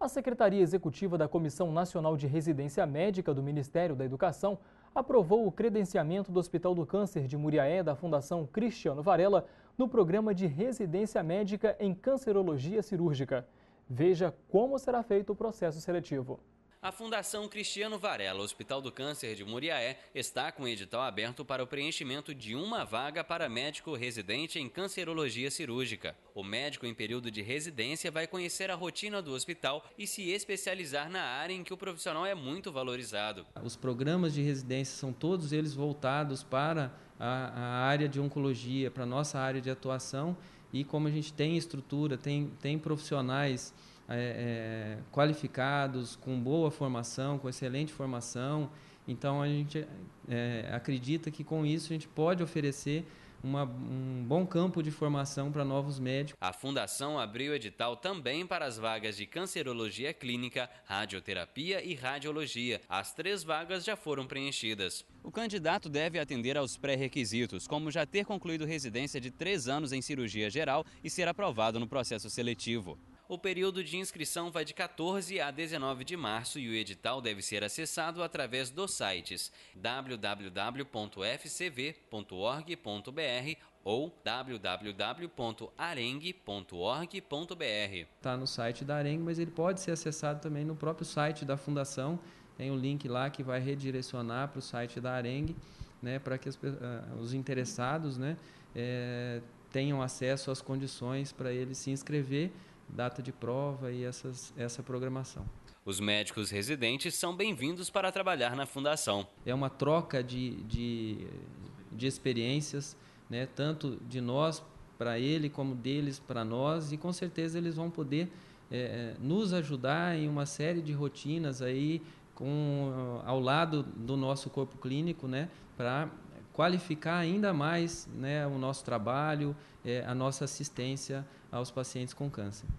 A Secretaria Executiva da Comissão Nacional de Residência Médica do Ministério da Educação aprovou o credenciamento do Hospital do Câncer de Muriaé da Fundação Cristiano Varela no programa de residência médica em cancerologia cirúrgica. Veja como será feito o processo seletivo. A Fundação Cristiano Varela, Hospital do Câncer de Muriaé, está com edital aberto para o preenchimento de uma vaga para médico residente em cancerologia cirúrgica. O médico em período de residência vai conhecer a rotina do hospital e se especializar na área em que o profissional é muito valorizado. Os programas de residência são todos eles voltados para a, área de oncologia, para a nossa área de atuação e como a gente tem estrutura, tem, tem profissionais é, é, qualificados, com boa formação, com excelente formação. Então a gente é, acredita que com isso a gente pode oferecer uma, um bom campo de formação para novos médicos. A Fundação abriu edital também para as vagas de Cancerologia Clínica, Radioterapia e Radiologia. As três vagas já foram preenchidas. O candidato deve atender aos pré-requisitos, como já ter concluído residência de três anos em cirurgia geral e ser aprovado no processo seletivo. O período de inscrição vai de 14 a 19 de março e o edital deve ser acessado através dos sites www.fcv.org.br ou www.areng.org.br. Está no site da Areng, mas ele pode ser acessado também no próprio site da Fundação. Tem um link lá que vai redirecionar para o site da Areng, né, para que as, ah, os interessados né, é, tenham acesso às condições para ele se inscrever data de prova e essas, essa programação. Os médicos residentes são bem-vindos para trabalhar na fundação. É uma troca de, de, de experiências, né, tanto de nós para ele, como deles para nós, e com certeza eles vão poder é, nos ajudar em uma série de rotinas aí com, ao lado do nosso corpo clínico, né, para qualificar ainda mais né, o nosso trabalho, é, a nossa assistência aos pacientes com câncer.